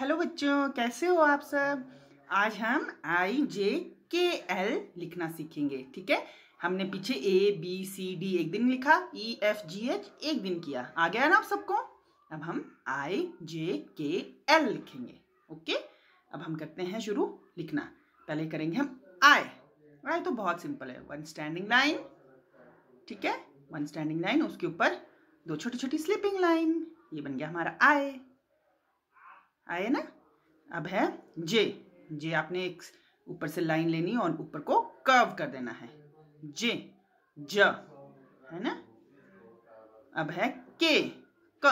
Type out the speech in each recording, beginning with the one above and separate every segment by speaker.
Speaker 1: hello बच्चों कैसे हो आप सब आज हम आई जे के एल लिखना सीखेंगे ठीक है हमने पीछे ए बी सी डी एक दिन लिखा ई एफ जी एच एक दिन किया आ गया ना आप सबको अब हम आई जे के एल लिखेंगे ओके अब हम करते हैं शुरू लिखना पहले करेंगे हम आई आई तो बहुत सिंपल है वन स्टैंडिंग लाइन ठीक है वन स्टैंडिंग लाइन उसके ऊपर दो छोटी छोटी स्लीपिंग लाइन ये बन गया हमारा आई आए ना अब है जे जे आपने एक ऊपर से लाइन लेनी और ऊपर को कर्व कर देना है जे ज है ना अब है के क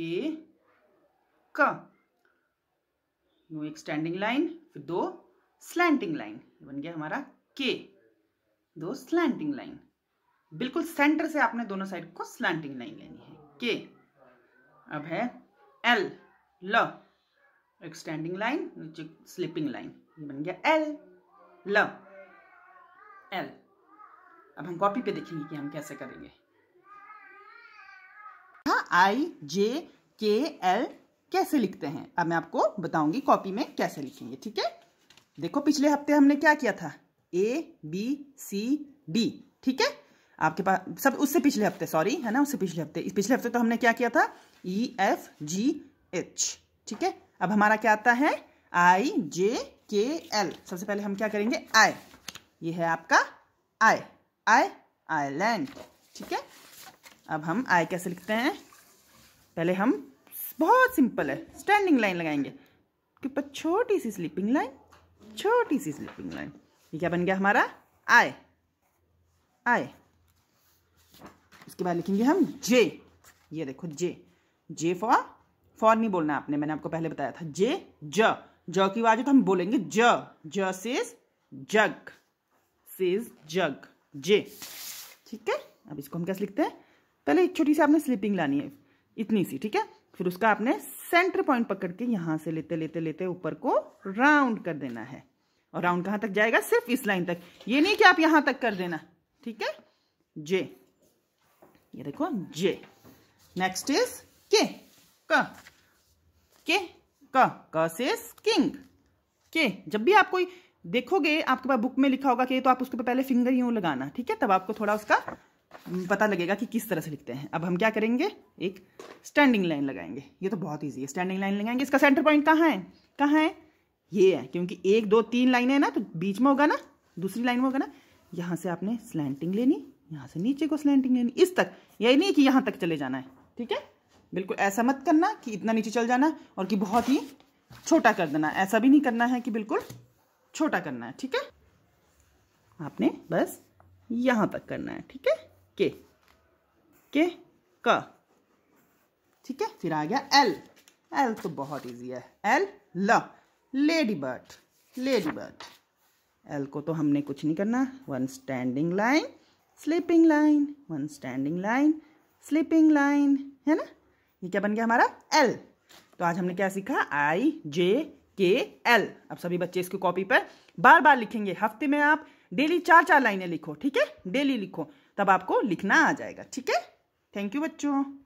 Speaker 1: के क एक स्टैंडिंग लाइन फिर दो स्लैंटिंग लाइन बन गया हमारा के दो स्लैंटिंग लाइन बिल्कुल सेंटर से आपने दोनों साइड को स्लैंटिंग लाइन लेनी है के अब है एल ल एक्सटेंडिंग लाइन नीचे स्लिपिंग लाइन बन गया एल ल एल अब हम कॉपी पे देखेंगे कि हम कैसे करेंगे आई जे के एल कैसे लिखते हैं अब मैं आपको बताऊंगी कॉपी में कैसे लिखेंगे ठीक है देखो पिछले हफ्ते हमने क्या किया था ए बी सी डी ठीक है आपके पास सब उससे पिछले हफ्ते सॉरी है ना उससे पिछले हफ्ते इस पिछले हफ्ते तो हमने क्या किया था ई एफ जी एच ठीक है अब हमारा क्या आता है आई जे के एल सबसे पहले हम क्या करेंगे आई ये है आपका आई आई आईलैंड ठीक है अब हम आई कैसे लिखते हैं पहले हम बहुत सिंपल है स्टैंडिंग लाइन लगाएंगे कि छोटी सी स्लीपिंग लाइन छोटी सी स्लीपिंग लाइन ये क्या बन गया हमारा आय आई इसके बाद लिखेंगे हम जे ये देखो जे जे फॉर फॉर नहीं बोलना आपने मैंने आपको पहले बताया था जे ज ज की आवाज तो हम बोलेंगे ज ज सेज जग सेज जग जे ठीक है अब इसको हम कैसे लिखते हैं पहले एक छोटी सी आपने स्लीपिंग लानी है इतनी सी ठीक है फिर उसका आपने सेंटर पॉइंट पकड़ के यहां से लेते लेते लेते ऊपर को राउंड कर देना है और राउंड कहां तक जाएगा सिर्फ इस लाइन तक ये नहीं कि आप यहां तक कर देना ठीक है जे ये देखो जे नेक्स्ट इज के क के क क से किंग के जब भी आप कोई देखोगे आपके पास बुक में लिखा होगा कि तो आप उसके ऊपर पहले फिंगर यूं लगाना ठीक है तब आपको थोड़ा उसका पता लगेगा कि किस तरह से लिखते हैं अब हम क्या करेंगे एक स्टैंडिंग लाइन लगाएंगे ये तो बहुत ईजी है स्टैंडिंग लाइन लगाएंगे इसका सेंटर पॉइंट कहाँ है कहाँ है ये है क्योंकि एक दो तीन लाइनें ना तो बीच में होगा ना दूसरी लाइन में होगा ना यहाँ से आपने स्लैंटिंग लेनी यहाँ से नीचे को स्लैंटिंग लेनी इस तक यही नहीं कि यहाँ तक चले जाना है ठीक है बिल्कुल ऐसा मत करना कि इतना नीचे चल जाना और कि बहुत ही छोटा कर देना ऐसा भी नहीं करना है कि बिल्कुल छोटा करना है ठीक है आपने बस यहां तक करना है ठीक है के के क ठीक है फिर आ गया एल एल तो बहुत इजी है एल ल lady bird lady bird L को तो हमने कुछ नहीं करना one standing line sleeping line one standing line sleeping line है ना ये क्या बन गया हमारा एल तो आज हमने क्या सीखा आई जे के एल अब सभी बच्चे इसकी कॉपी पर बार बार लिखेंगे हफ्ते में आप डेली चार चार लाइनें लिखो ठीक है डेली लिखो तब आपको लिखना आ जाएगा ठीक है थैंक यू बच्चों